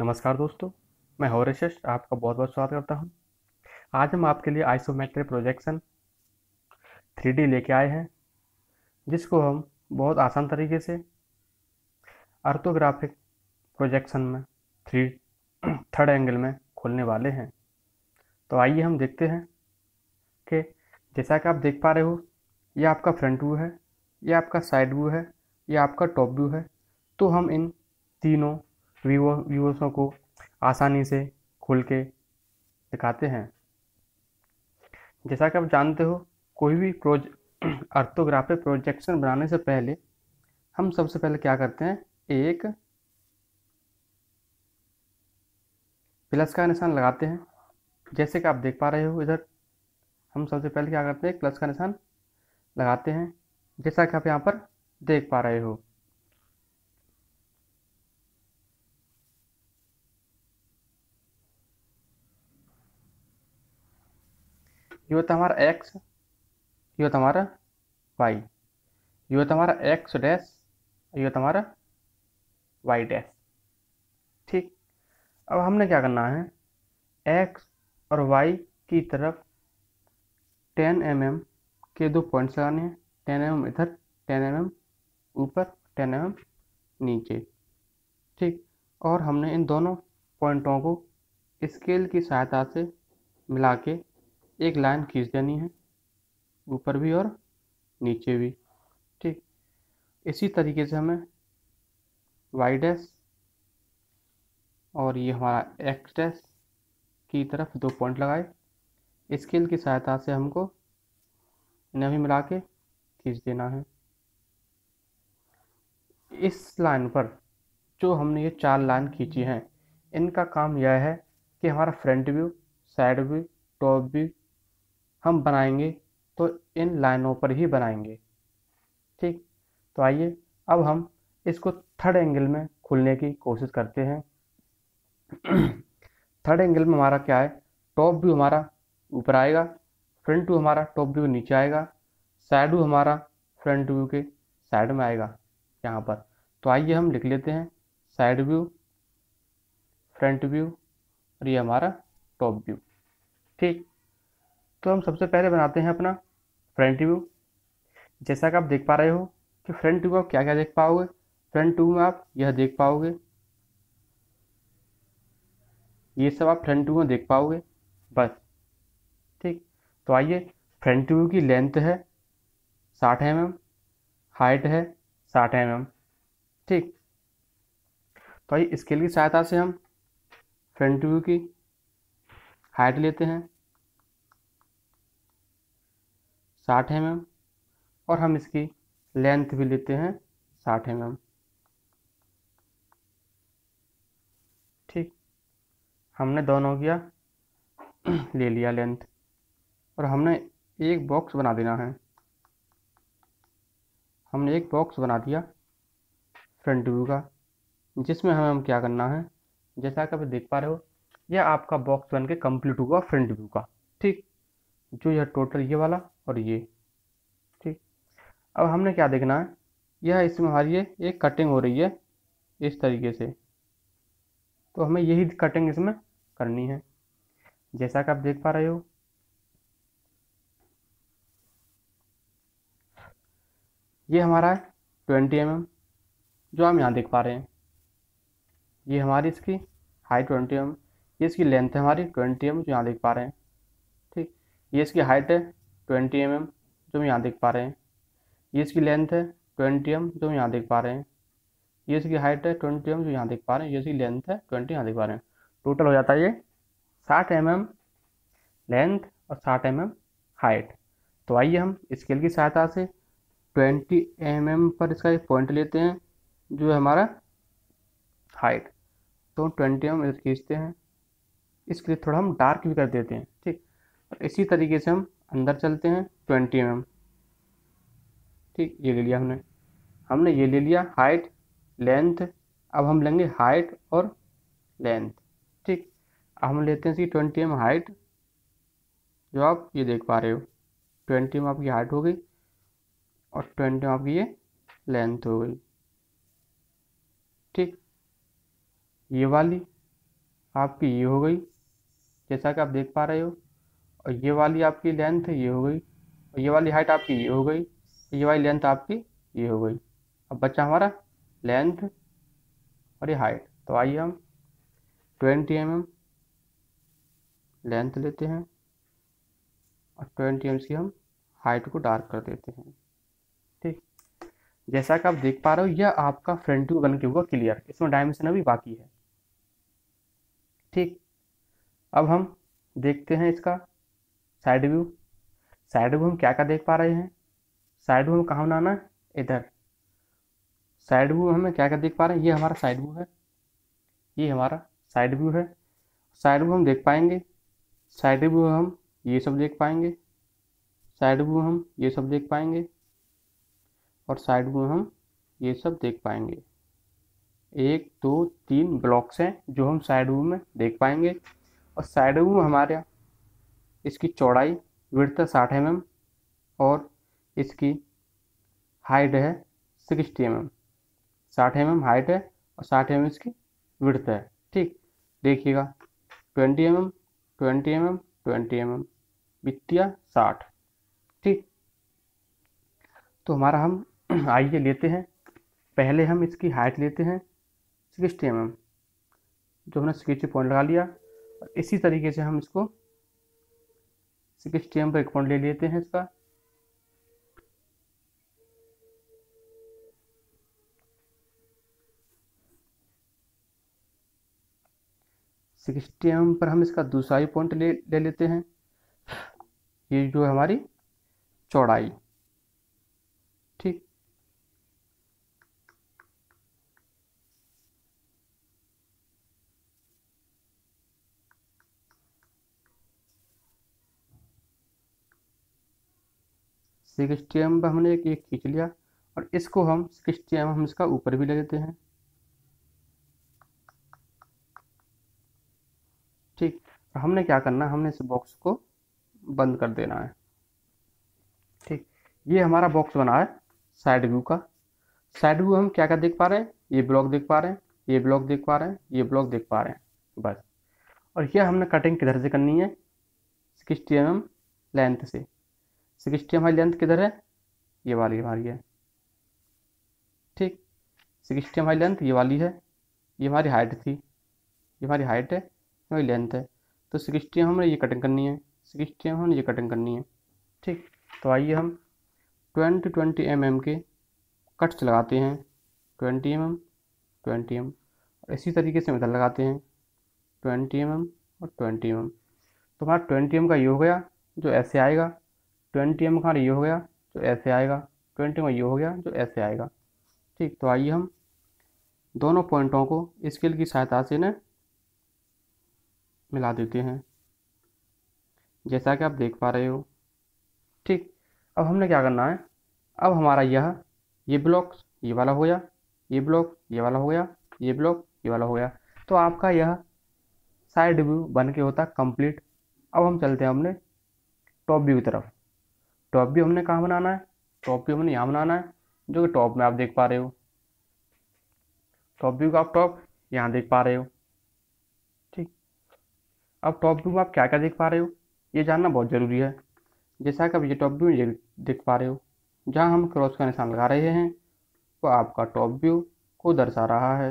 नमस्कार दोस्तों मैं हौरेशिष आपका बहुत बहुत स्वागत करता हूँ आज हम आपके लिए आइसोमेट्रिक प्रोजेक्शन 3D लेके आए हैं जिसको हम बहुत आसान तरीके से अर्थोग्राफिक प्रोजेक्शन में थ्री थर्ड एंगल में खोलने वाले हैं तो आइए हम देखते हैं कि जैसा कि आप देख पा रहे हो ये आपका फ्रंट व्यू है ये आपका साइड व्यू है ये आपका टॉप व्यू है तो हम इन तीनों व्यूवर्सों को आसानी से खुल के दिखाते हैं जैसा कि आप जानते हो कोई भी प्रोज अर्थोग्राफिक प्रोजेक्शन बनाने से पहले हम सबसे पहले क्या करते हैं एक प्लस का निशान लगाते हैं जैसे कि आप देख पा रहे हो इधर हम सबसे पहले क्या करते हैं प्लस का निशान लगाते हैं जैसा कि आप यहाँ पर देख पा रहे हो ये होता हमारा एक्स ये होता हमारा वाई ये होता हमारा एक्स डैश ये होता हमारा वाई डैश ठीक अब हमने क्या करना है एक्स और वाई की तरफ टेन एम mm के दो पॉइंट्स लगाने हैं टेन एम mm इधर टेन एम mm ऊपर टेन एम mm नीचे ठीक और हमने इन दोनों पॉइंटों को स्केल की सहायता से मिला के एक लाइन खींच देनी है ऊपर भी और नीचे भी ठीक इसी तरीके से हमें वाई डैस और ये हमारा एक्स डैस की तरफ दो पॉइंट लगाए स्केल की सहायता से हमको इन्हें भी मिला के खींच देना है इस लाइन पर जो हमने ये चार लाइन खींची हैं इनका काम यह है कि हमारा front view side view top view हम बनाएंगे तो इन लाइनों पर ही बनाएंगे ठीक तो आइए अब हम इसको थर्ड एंगल में खुलने की कोशिश करते हैं थर्ड एंगल में हमारा क्या है टॉप व्यू हमारा ऊपर आएगा फ्रंट व्यू हमारा टॉप व्यू नीचे आएगा साइड व्यू हमारा फ्रंट व्यू के साइड में आएगा यहाँ पर तो आइए हम लिख लेते हैं साइड व्यू फ्रंट व्यू और ये हमारा टॉप व्यू ठीक तो हम सबसे पहले बनाते हैं अपना फ्रंट व्यू जैसा कि आप देख पा रहे हो कि फ्रंट व्यू आप क्या क्या देख पाओगे फ्रंट व्यू में आप यह देख पाओगे ये सब आप फ्रंट व्यू में देख पाओगे बस ठीक तो आइए फ्रंट व्यू की लेंथ है साठ एम एम हाइट है साठ एम mm, एम ठीक तो आइए स्केल की सहायता से हम फ्रंट व्यू की हाइट लेते हैं साठ एम एम और हम इसकी लेंथ भी लेते हैं साठ एम एम ठीक हमने दोनों किया ले लिया लेंथ और हमने एक बॉक्स बना देना है हमने एक बॉक्स बना दिया फ्रंट व्यू का जिसमें हमें हम क्या करना है जैसा कि आप देख पा रहे हो यह आपका बॉक्स बन के कम्प्लीट हुआ फ्रंट व्यू का ठीक जो यह टोटल ये वाला और ये ठीक अब हमने क्या देखना है यह इसमें हमारी एक कटिंग हो रही है इस तरीके से तो हमें यही कटिंग इसमें करनी है जैसा कि आप देख पा रहे हो ये हमारा है ट्वेंटी एम जो हम यहाँ देख पा रहे हैं ये हमारी इसकी हाई ट्वेंटी एम ये इसकी लेंथ है हमारी ट्वेंटी एम जो यहाँ देख पा रहे हैं ठीक ये इसकी हाइट है ट्वेंटी एम एम जो हम यहाँ देख पा रहे हैं ये इसकी लेंथ है ट्वेंटी एम जो हम यहाँ देख पा रहे हैं ये इसकी हाइट है ट्वेंटी एम जो यहाँ देख पा रहे हैं ये इसकी लेंथ है ट्वेंटी यहाँ देख पा रहे हैं टोटल हो जाता है ये साठ एम एम लेंथ और साठ एम एम हाइट तो आइए हम स्केल की सहायता से ट्वेंटी एम एम पर इसका एक पॉइंट लेते हैं जो है हमारा हाइट तो ट्वेंटी एम खींचते हैं इसके लिए थोड़ा हम डार्क भी कर देते हैं ठीक और इसी तरीके से हम अंदर चलते हैं ट्वेंटी एम ठीक ये ले लिया हमने हमने ये ले लिया हाइट लेंथ अब हम लेंगे हाइट और लेंथ ठीक अब हम लेते हैं इसकी ट्वेंटी एम हाइट जो आप ये देख पा रहे हो ट्वेंटी एम आपकी हाइट हो गई और ट्वेंटी एम आपकी ये लेंथ हो गई ठीक ये वाली आपकी ये हो गई जैसा कि आप देख पा रहे हो और ये वाली आपकी लेंथ ये हो गई और ये वाली हाइट आपकी ये हो गई ये वाली लेंथ आपकी ये हो गई अब बच्चा हमारा लेंथ और ये हाइट तो आइए हम ट्वेंटी एम एम लेंथ लेते हैं और ट्वेंटी एम mm की हम हाइट को डार्क कर देते हैं ठीक जैसा कि आप देख पा रहे हो यह आपका फ्रंट व्यू बन के हुआ क्लियर इसमें डायमेंशन अभी बाकी है ठीक अब हम देखते हैं इसका साइड व्यू साइड व्यू हम क्या क्या देख पा रहे हैं साइड व्यू हम कहाँ बनाना है इधर साइड व्यू हमें क्या क्या देख पा रहे हैं ये हमारा साइड व्यू है ये हमारा साइड व्यू है साइड व्यू हम देख पाएंगे साइड व्यू हम ये सब देख पाएंगे साइड व्यू हम ये सब देख पाएंगे और साइड व्यू हम ये सब देख पाएंगे एक दो तीन ब्लॉक्स हैं जो हम साइड व्यू में देख पाएंगे और साइड व्यू हमारे इसकी चौड़ाई विड़ता साठ एम एम और इसकी हाइट है सिक्सटी एम एम साठ एम एम हाइट है और साठ एम एम इसकी विड़ता है ठीक देखिएगा twenty M M twenty M M twenty M M वित्तिया साठ ठीक तो हमारा हम आइए लेते हैं पहले हम इसकी हाइट लेते हैं सिक्सटी एम एम जो हमने सिक्सटी पॉइंट लगा लिया इसी तरीके से हम इसको सिक्सटी एम पर एक पॉइंट ले लेते हैं इसका सिक्सटी एम पर हम इसका दूसरा ही पॉइंट ले ले लेते हैं ये जो है हमारी चौड़ाई सिक्सटी एम पर हमने एक एक खींच लिया और इसको हम सिक्सटी एम हम इसका ऊपर भी ले लेते हैं ठीक तो हमने क्या करना है हमने इस बॉक्स को बंद कर देना है ठीक ये हमारा बॉक्स बना है साइड व्यू का साइड व्यू हम क्या क्या देख पा रहे हैं ये ब्लॉक देख पा रहे हैं ये ब्लॉक देख पा रहे हैं ये ब्लॉक देख पा रहे हैं बस और यह हमने कटिंग किधर से करनी है सिक्सटी एम लेंथ से सिक्सटी हमारी लेंथ किधर है ये वाली हमारी है ठीक सिक्सटी हमारी लेंथ ये वाली है ये हमारी हाइट थी ये हमारी हाइट है हमारी लेंथ है तो सिक्सटी हमें ये कटिंग करनी है सिक्सटी हमें ये कटिंग करनी है ठीक तो आइए हम ट्वेंटी ट्वेंटी एम एम के कट्स लगाते हैं twenty M M twenty m इसी तरीके से मेथड लगाते हैं ट्वेंटी एम एम और ट्वेंटी एम एम तो हमारा ट्वेंटी एम का ये हो गया जो ऐसे आएगा ट्वेंटी एम का ये हो गया तो ऐसे आएगा ट्वेंटी में ये हो गया जो तो ऐसे आएगा ठीक तो आइए हम दोनों पॉइंटों को स्केल की सहायता से ना मिला देते हैं जैसा कि आप देख पा रहे हो ठीक अब हमने क्या करना है अब हमारा यह ये ब्लॉक ये वाला हो गया ये ब्लॉक ये वाला हो गया ये ब्लॉक ये वाला हो गया तो आपका यह साइड व्यू बन के होता कंप्लीट अब हम चलते हैं अपने टॉप व्यू की तरफ टॉप भी हमने कहाँ बनाना है टॉप भी हमने यहाँ बनाना है जो कि टॉप में आप देख पा रहे हो टॉप व्यू का आप टॉप यहाँ देख पा रहे हो ठीक अब टॉप व्यू में आप क्या क्या देख पा रहे हो ये जानना बहुत ज़रूरी है जैसा कि आप ये टॉप व्यू ये देख पा रहे हो जहाँ हम क्रॉस का निशान लगा रहे हैं वो आपका टॉप व्यू को दर्शा रहा है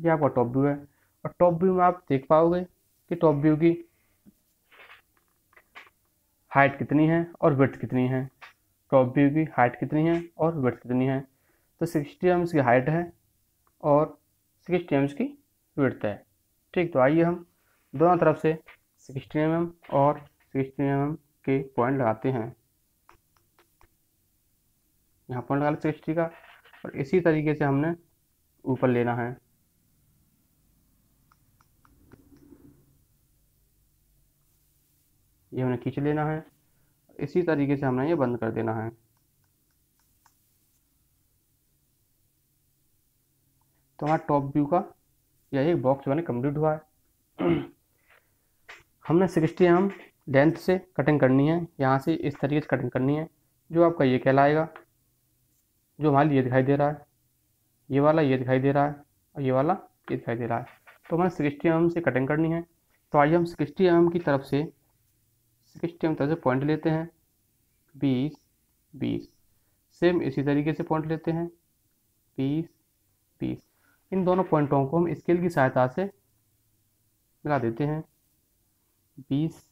ये आपका टॉप व्यू है और टॉप व्यू में आप देख पाओगे कि टॉप व्यू की हाइट कितनी है और विथ कितनी है टॉप व्यू की हाइट कितनी है और वर्थ कितनी है तो सिक्सटी एम की हाइट है और सिक्सटी एम की विथ है ठीक तो आइए हम दोनों तरफ से सिक्सटी एम mm और सिक्सटी एम mm के पॉइंट लगाते हैं यहाँ पॉइंट लगा सिक्सटी का और इसी तरीके से हमने ऊपर लेना है ये हमने खींच लेना है इसी तरीके से हमने ये बंद कर देना है तो हमारा टॉप व्यू का यह एक बॉक्स बने कंप्लीट हुआ है हमने सिक्सटी एम लेंथ से कटिंग करनी है यहाँ से इस तरीके से कटिंग करनी है जो आपका ये कहलाएगा जो हमारे लिए दिखाई दे रहा है ये वाला ये दिखाई दे रहा है और ये वाला ये दिखाई दे रहा है तो हमें सिक्सटी एम से कटिंग करनी है तो आइए हम सिक्सटी एम की तरफ से सिक्सटी हम तरह से पॉइंट लेते हैं बीस बीस सेम इसी तरीके से पॉइंट लेते हैं बीस बीस इन दोनों पॉइंटों को हम स्केल की सहायता से मिला देते हैं बीस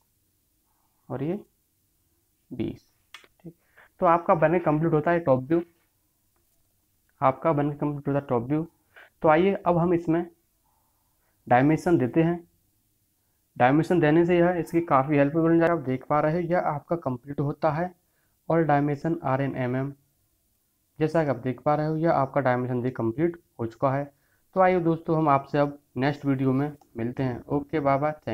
और ये बीस ठीक तो आपका बने कंप्लीट होता है टॉप व्यू आपका बन कंप्लीट होता है टॉप व्यू तो आइए अब हम इसमें डायमेंशन देते हैं डायमेंशन देने से यह इसकी काफ़ी हेल्पफुल बन जाएगा आप देख पा रहे हो यह आपका कंप्लीट होता है और dimension R N m m जैसा कि आप देख पा रहे हो यह आपका डायमेंशन भी कंप्लीट हो चुका है तो आइए दोस्तों हम आपसे अब नेक्स्ट वीडियो में मिलते हैं ओके बाबा थैंक